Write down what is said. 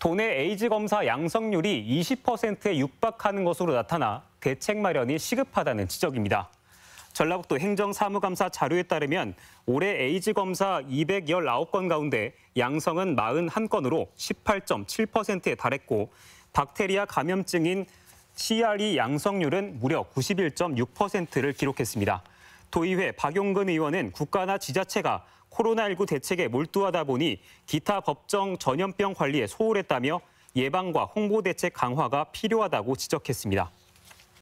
도내 에이즈 검사 양성률이 20%에 육박하는 것으로 나타나 대책 마련이 시급하다는 지적입니다. 전라북도 행정사무감사 자료에 따르면 올해 에이즈 검사 219건 가운데 양성은 41건으로 18.7%에 달했고 박테리아 감염증인 CRE 양성률은 무려 91.6%를 기록했습니다. 도의회 박용근 의원은 국가나 지자체가 코로나19 대책에 몰두하다 보니 기타 법정 전염병 관리에 소홀했다며 예방과 홍보 대책 강화가 필요하다고 지적했습니다.